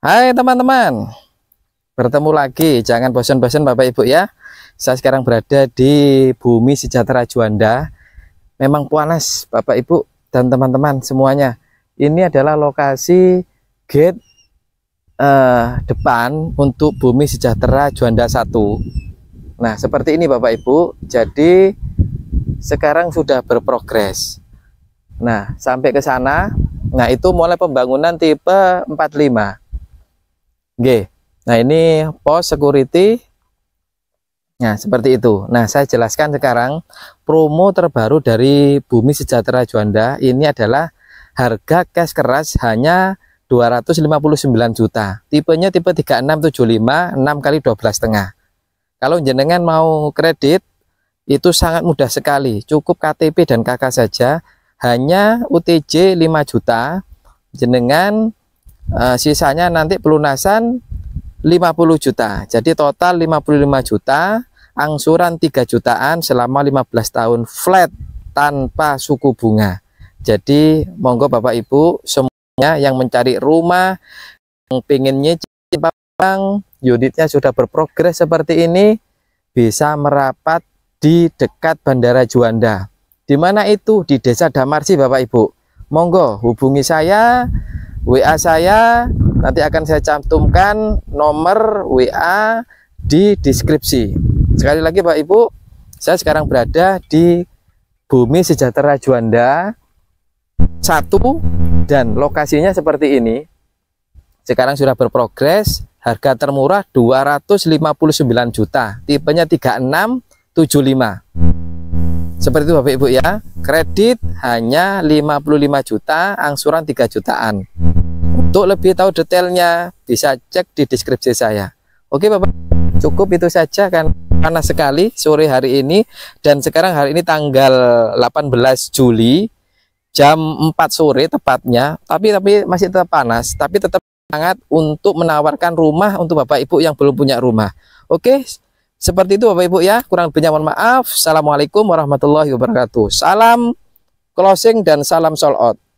Hai teman-teman Bertemu lagi Jangan bosan-bosan Bapak Ibu ya Saya sekarang berada di Bumi Sejahtera Juanda Memang panas Bapak Ibu dan teman-teman semuanya Ini adalah lokasi gate eh, depan Untuk Bumi Sejahtera Juanda 1 Nah seperti ini Bapak Ibu Jadi sekarang sudah berprogres Nah sampai ke sana Nah itu mulai pembangunan tipe 45 G. Nah, ini pos security. Nah, seperti itu. Nah, saya jelaskan sekarang promo terbaru dari Bumi Sejahtera Juanda ini adalah harga cash keras hanya 259 juta. Tipenya tipe 3675 6 kali 12 setengah. Kalau jenengan mau kredit itu sangat mudah sekali. Cukup KTP dan KK saja. Hanya UTJ 5 juta jenengan uh, sisanya nanti pelunasan 50 juta. Jadi total 55 juta, angsuran 3 jutaan selama 15 tahun flat tanpa suku bunga. Jadi monggo Bapak Ibu semuanya yang mencari rumah yang pengennya Bang unitnya sudah berprogres seperti ini bisa merapat di dekat Bandara Juanda. Di mana itu? Di Desa Damarsi Bapak Ibu. Monggo hubungi saya WA saya nanti akan saya cantumkan nomor WA di deskripsi. Sekali lagi Pak Ibu, saya sekarang berada di Bumi Sejahtera Juanda satu dan lokasinya seperti ini. Sekarang sudah berprogres, harga termurah 259 juta, tipenya 3675. Seperti itu Bapak Ibu ya. Kredit hanya 55 juta, angsuran 3 jutaan. Untuk lebih tahu detailnya bisa cek di deskripsi saya. Oke Bapak, cukup itu saja kan panas sekali sore hari ini dan sekarang hari ini tanggal 18 Juli jam 4 sore tepatnya. Tapi tapi masih tetap panas, tapi tetap sangat untuk menawarkan rumah untuk Bapak Ibu yang belum punya rumah. Oke, seperti itu Bapak Ibu ya. Kurang lebihnya mohon maaf. Assalamualaikum warahmatullahi wabarakatuh. Salam closing dan salam sold out.